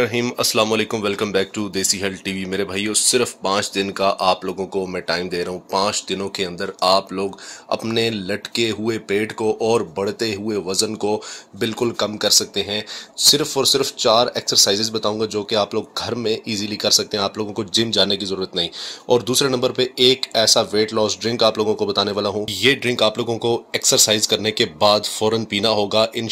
रहीम अस्सलाम वालेकुम welcome back to Desi Health TV मेरे भाइयों सिर्फ पाँच दिन का आप लोगों को मैं टाइम दे रहा हूँ पाँच दिनों के अंदर आप लोग अपने लटके हुए पेट को और बढ़ते हुए वज़न को बिल्कुल कम कर सकते हैं सिर्फ और सिर्फ चार एक्सरसाइजेज बताऊंगा जो कि आप लोग घर में इजीली कर सकते हैं आप लोगों को जिम जाने की ज़रूरत नहीं और दूसरे नंबर पर एक ऐसा वेट लॉस ड्रिंक आप लोगों को बताने वाला हूँ ये ड्रिंक आप लोगों को एक्सरसाइज करने के बाद फ़ौरन पीना होगा इन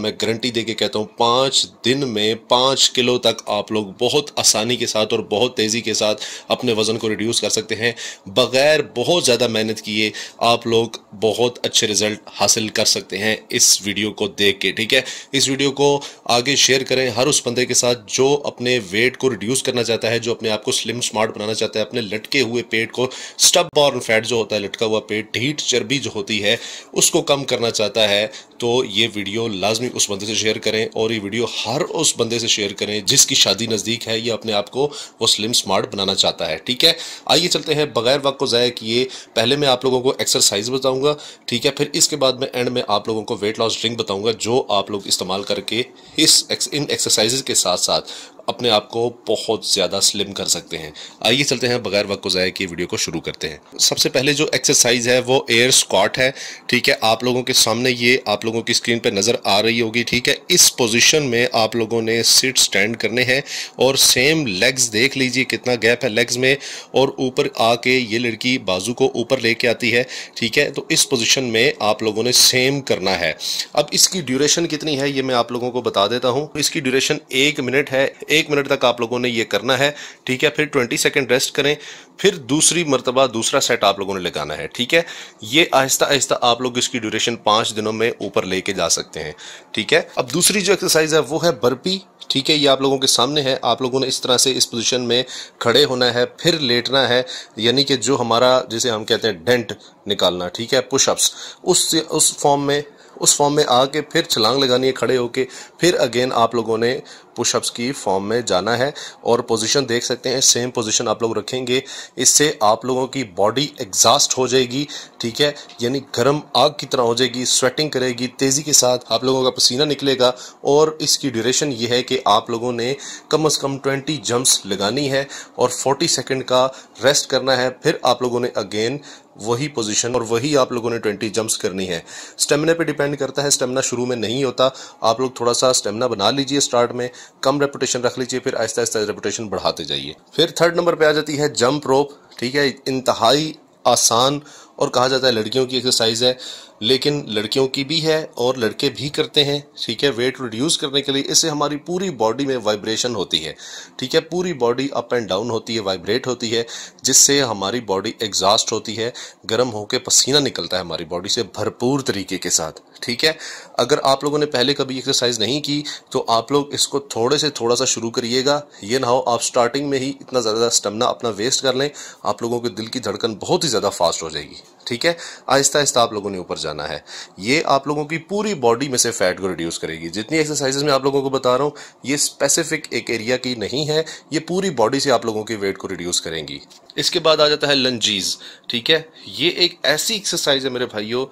मैं गारंटी दे के कहता हूँ पाँच दिन में पाँच किलो किलो तक आप लोग बहुत आसानी के साथ और बहुत तेज़ी के साथ अपने वज़न को रिड्यूस कर सकते हैं बग़ैर बहुत ज़्यादा मेहनत किए आप लोग बहुत अच्छे रिज़ल्ट हासिल कर सकते हैं इस वीडियो को देख के ठीक है इस वीडियो को आगे शेयर करें हर उस बंदे के साथ जो अपने वेट को रिड्यूस करना चाहता है जो अपने आप को स्लिम स्मार्ट बनाना चाहता है अपने लटके हुए पेट को स्टब बॉर्न फैट जो होता है लटका हुआ पेट ढीठ चर्बी जो होती है उसको कम करना चाहता है तो ये वीडियो लाजमी उस बंदे से शेयर करें और ये वीडियो हर उस बंदे से शेयर करें में जिसकी शादी नज़दीक है ये अपने आप को वो स्लिम स्मार्ट बनाना चाहता है ठीक है आइए चलते हैं बगैर वक्त को ज़ाया किए पहले मैं आप लोगों को एक्सरसाइज बताऊंगा ठीक है फिर इसके बाद मैं एंड में आप लोगों को वेट लॉस ड्रिंक बताऊंगा जो आप लोग इस्तेमाल करके इस इन एक्सरसाइज के साथ साथ अपने आप को बहुत ज़्यादा स्लिम कर सकते हैं आइए चलते हैं बगैर वक्त गुजाए की वीडियो को शुरू करते हैं सबसे पहले जो एक्सरसाइज है वो एयर स्कॉट है ठीक है आप लोगों के सामने ये आप लोगों की स्क्रीन पर नज़र आ रही होगी ठीक है इस पोजिशन में आप लोगों ने सीट स्टैंड करने हैं और सेम लेग्स देख लीजिए कितना गैप है लेग्स में और ऊपर आके ये लड़की बाजू को ऊपर लेके आती है ठीक है तो इस पोजिशन में आप लोगों ने सेम करना है अब इसकी ड्यूरेशन कितनी है ये मैं आप लोगों को बता देता हूँ इसकी ड्यूरेशन एक मिनट है एक मिनट तक आप लोगों ने ये करना है ठीक है फिर ट्वेंटी सेकेंड रेस्ट करें फिर दूसरी मरतबा दूसरा सेट आप लोगों ने लगाना है ठीक है ये आहिस्ता आहिस्ता आप लोग इसकी ड्यूरेशन पाँच दिनों में ऊपर लेके जा सकते हैं ठीक है अब दूसरी जो एक्सरसाइज है वो है बर्पी ठीक है ये आप लोगों के सामने है आप लोगों ने इस तरह से इस पोजिशन में खड़े होना है फिर लेटना है यानी कि जो हमारा जिसे हम कहते हैं डेंट निकालना ठीक है पुशअप्स उस उस फॉर्म में उस फॉर्म में आके फिर छलांग लगानी है खड़े होके फिर अगेन आप लोगों ने पुशअप्स की फॉर्म में जाना है और पोजीशन देख सकते हैं सेम पोजीशन आप लोग रखेंगे इससे आप लोगों की बॉडी एग्जास्ट हो जाएगी ठीक है यानी गर्म आग की तरह हो जाएगी स्वेटिंग करेगी तेज़ी के साथ आप लोगों का पसीना निकलेगा और इसकी ड्यूरेशन ये है कि आप लोगों ने कम अज़ कम ट्वेंटी जम्प्स लगानी है और फोर्टी सेकेंड का रेस्ट करना है फिर आप लोगों ने अगेन वही पोजीशन और वही आप लोगों ने 20 जंप्स करनी है स्टेमिना पे डिपेंड करता है स्टेमिना शुरू में नहीं होता आप लोग थोड़ा सा स्टेमिना बना लीजिए स्टार्ट में कम रेपुटेशन रख लीजिए फिर आहिस्ता आहिस्ता रेपुटेशन बढ़ाते जाइए फिर थर्ड नंबर पर आ जाती है जंप रोप ठीक है इंतहाई आसान और कहा जाता है लड़कियों की एक्सरसाइज है लेकिन लड़कियों की भी है और लड़के भी करते हैं ठीक है वेट रिड्यूस करने के लिए इससे हमारी पूरी बॉडी में वाइब्रेशन होती है ठीक है पूरी बॉडी अप एंड डाउन होती है वाइब्रेट होती है जिससे हमारी बॉडी एग्जॉस्ट होती है गर्म होकर पसीना निकलता है हमारी बॉडी से भरपूर तरीके के साथ ठीक है अगर आप लोगों ने पहले कभी एक्सरसाइज नहीं की तो आप लोग इसको थोड़े से थोड़ा सा शुरू करिएगा ये ना हो आप स्टार्टिंग में ही इतना ज़्यादा स्टमना अपना वेस्ट कर लें आप लोगों के दिल की धड़कन बहुत ही ज़्यादा फास्ट हो जाएगी ठीक है आहिस्ता आहिस्ता आप लोगों ने ऊपर जाना है ये आप लोगों की पूरी बॉडी में से फैट को रिड्यूस करेगी जितनी एक्सरसाइजेज मैं आप लोगों को बता रहा हूँ ये स्पेसिफिक एक एरिया की नहीं है ये पूरी बॉडी से आप लोगों के वेट को रिड्यूस करेंगी इसके बाद आ जाता है लंजीज ठीक है ये एक ऐसी एक्सरसाइज है मेरे भाइयों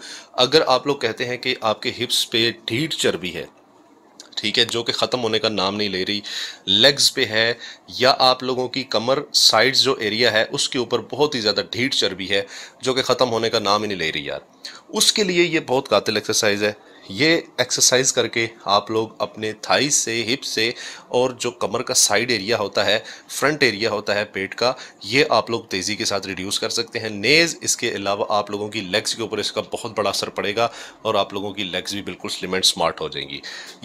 अगर आप लोग कहते हैं कि आपके हिप्स पे ढीठ चर्बी है ठीक है जो कि ख़त्म होने का नाम नहीं ले रही लेग्स पे है या आप लोगों की कमर साइड्स जो एरिया है उसके ऊपर बहुत ही ज़्यादा ढीठ चर्बी है जो कि ख़त्म होने का नाम ही नहीं ले रही यार उसके लिए ये बहुत कातिल एक्सरसाइज है ये एक्सरसाइज करके आप लोग अपने थाई से हिप से और जो कमर का साइड एरिया होता है फ्रंट एरिया होता है पेट का ये आप लोग तेज़ी के साथ रिड्यूस कर सकते हैं नेज़ इसके अलावा आप लोगों की लेग्स के ऊपर इसका बहुत बड़ा असर पड़ेगा और आप लोगों की लेग्स भी बिल्कुल स्लिम एंड स्मार्ट हो जाएंगी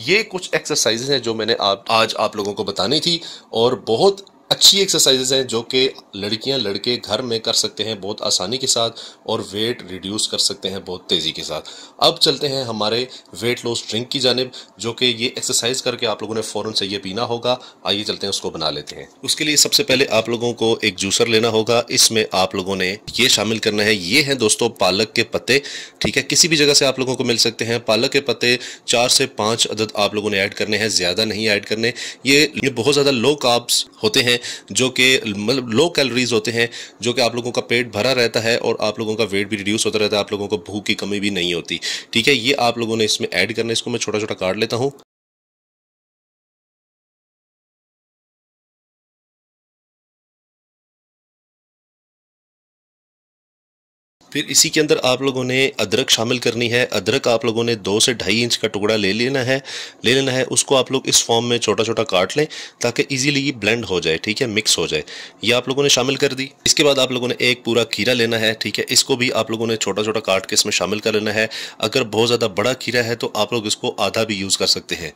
ये कुछ एक्सरसाइज हैं जो मैंने आप आज आप लोगों को बतानी थी और बहुत अच्छी एक्सरसाइजेज हैं जो कि लड़कियां लड़के घर में कर सकते हैं बहुत आसानी के साथ और वेट रिड्यूस कर सकते हैं बहुत तेज़ी के साथ अब चलते हैं हमारे वेट लॉस ड्रिंक की जानब जो कि ये एक्सरसाइज करके आप लोगों ने फ़ौरन से ये पीना होगा आइए चलते हैं उसको बना लेते हैं उसके लिए सबसे पहले आप लोगों को एक जूसर लेना होगा इसमें आप लोगों ने ये शामिल करना है ये हैं दोस्तों पालक के पत्ते ठीक है किसी भी जगह से आप लोगों को मिल सकते हैं पालक के पत्ते चार से पाँच अदद आप लोगों ने ऐड करने हैं ज़्यादा नहीं ऐड करने ये बहुत ज़्यादा लो काब्स होते हैं जो कि मतलब लो कैलोरीज होते हैं जो कि आप लोगों का पेट भरा रहता है और आप लोगों का वेट भी रिड्यूस होता रहता है आप लोगों को भूख की कमी भी नहीं होती ठीक है ये आप लोगों ने इसमें ऐड करना इसको मैं छोटा छोटा काट लेता हूँ फिर इसी के अंदर आप लोगों ने अदरक शामिल करनी है अदरक आप लोगों ने दो से ढाई इंच का टुकड़ा ले लेना है ले लेना है उसको आप लोग इस फॉर्म में छोटा छोटा काट लें ताकि इजीली ये ब्लेंड हो जाए ठीक है मिक्स हो जाए ये आप लोगों ने शामिल कर दी इसके बाद आप लोगों ने एक पूरा खीरा लेना है ठीक है इसको भी आप लोगों ने छोटा छोटा काट के इसमें शामिल कर लेना है अगर बहुत ज़्यादा बड़ा खीरा है तो आप लोग इसको आधा भी यूज़ कर सकते हैं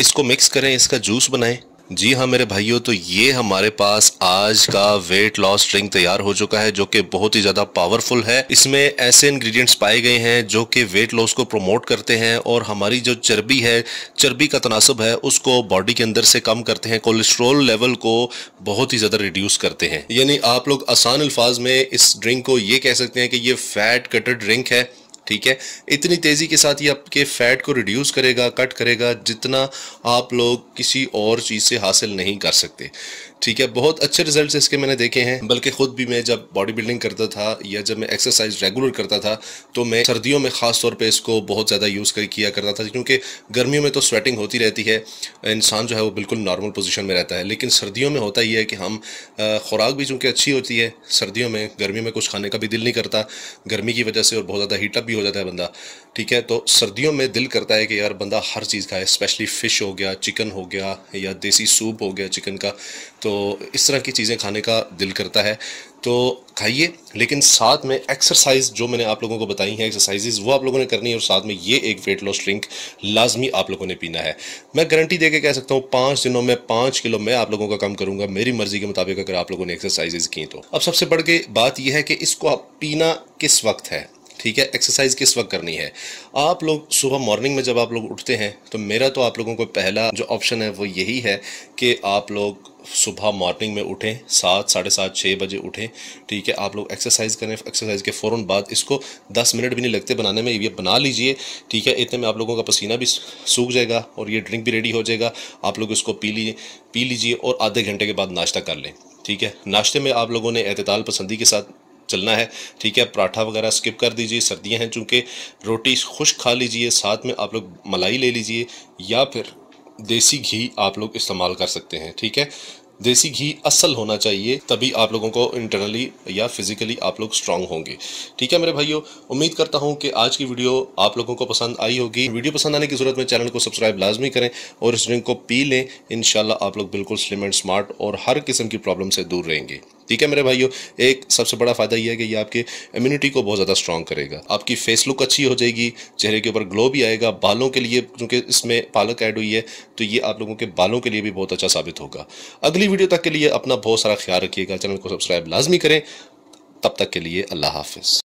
इसको मिक्स करें इसका जूस बनाएं जी हाँ मेरे भाइयों तो ये हमारे पास आज का वेट लॉस ड्रिंक तैयार हो चुका है जो कि बहुत ही ज्यादा पावरफुल है इसमें ऐसे इंग्रेडिएंट्स पाए गए हैं जो कि वेट लॉस को प्रमोट करते हैं और हमारी जो चर्बी है चर्बी का तनासब है उसको बॉडी के अंदर से कम करते हैं कोलेस्ट्रोल लेवल को बहुत ही ज्यादा रिड्यूस करते हैं यानी आप लोग आसान अल्फाज में इस ड्रिंक को ये कह सकते हैं कि ये फैट कटेड ड्रिंक है ठीक है इतनी तेज़ी के साथ ये आपके फैट को रिड्यूस करेगा कट करेगा जितना आप लोग किसी और चीज़ से हासिल नहीं कर सकते ठीक है बहुत अच्छे रिजल्ट इसके मैंने देखे हैं बल्कि खुद भी मैं जब बॉडी बिल्डिंग करता था या जब मैं एक्सरसाइज रेगुलर करता था तो मैं सर्दियों में ख़ास तौर पर इसको बहुत ज़्यादा यूज़ कर किया करता था क्योंकि गर्मियों में तो स्वेटिंग होती रहती है इंसान जो है वो बिल्कुल नॉर्मल पोजिशन में रहता है लेकिन सर्दियों में होता ही है कि हम खुराक भी चूँकि अच्छी होती है सर्दियों में गर्मियों में कुछ खाने का भी दिल नहीं करता गर्मी की वजह से और बहुत ज़्यादा हीटअप भी हो जाता है बंदा ठीक है तो सर्दियों में दिल करता है कि यार बंदा हर चीज़ खाए स्पेशली फ़िश हो गया चिकन हो गया या देसी सूप हो गया चिकन का तो इस तरह की चीज़ें खाने का दिल करता है तो खाइए लेकिन साथ में एक्सरसाइज जो मैंने आप लोगों को बताई हैं एक्सरसाइजेज वो आप लोगों ने करनी है और साथ में ये एक वेट लॉस ड्रिंक लाजमी आप लोगों ने पीना है मैं गारंटी दे के कह सकता हूँ पाँच दिनों में पाँच किलो मैं आप लोगों का कम करूँगा मेरी मर्जी के मुताबिक अगर आप लोगों ने एक्सरसाइजेज की तो अब सबसे बढ़ के बात यह है कि इसको आप पीना किस वक्त है ठीक है एक्सरसाइज किस वक्त करनी है आप लोग सुबह मॉर्निंग में जब आप लोग उठते हैं तो मेरा तो आप लोगों को पहला जो ऑप्शन है वो यही है कि आप लोग सुबह मॉर्निंग में उठें सात साढ़े सात छः बजे उठें ठीक है आप लोग एक्सरसाइज करें एक्सरसाइज के फ़ौर बाद इसको दस मिनट भी नहीं लगते बनाने में ये बना लीजिए ठीक है इतने में आप लोगों का पसीना भी सूख जाएगा और ये ड्रिंक भी रेडी हो जाएगा आप लोग इसको पी लीजिए पी लीजिए और आधे घंटे के बाद नाश्ता कर लें ठीक है नाश्ते में आप लोगों ने एहतताल पसंदी के साथ चलना है ठीक है पराठा वगैरह स्किप कर दीजिए सर्दियाँ हैं चूँकि रोटी खुश खा लीजिए साथ में आप लोग मलाई ले लीजिए या फिर देसी घी आप लोग इस्तेमाल कर सकते हैं ठीक है देसी घी असल होना चाहिए तभी आप लोगों को इंटरनली या फिजिकली आप लोग स्ट्रांग होंगे ठीक है मेरे भाइयों उम्मीद करता हूँ कि आज की वीडियो आप लोगों को पसंद आई होगी वीडियो पसंद आने की जरूरत में चैनल को सब्सक्राइब लाजमी करें और इस ड्रिंक को पी लें इन आप लोग बिल्कुल स्लिम एंड स्मार्ट और हर किस्म की प्रॉब्लम से दूर रहेंगे ठीक है मेरे भाइयों एक सबसे बड़ा फ़ायदा यह है कि ये आपके इम्यूनिटी को बहुत ज़्यादा स्ट्रॉन्ग करेगा आपकी फेस लुक अच्छी हो जाएगी चेहरे के ऊपर ग्लो भी आएगा बालों के लिए क्योंकि इसमें पालक ऐड हुई है तो ये आप लोगों के बालों के लिए भी बहुत अच्छा साबित होगा अगली वीडियो तक के लिए अपना बहुत सारा ख्याल रखिएगा चैनल को सब्सक्राइब लाजमी करें तब तक के लिए अल्लाह हाफिज़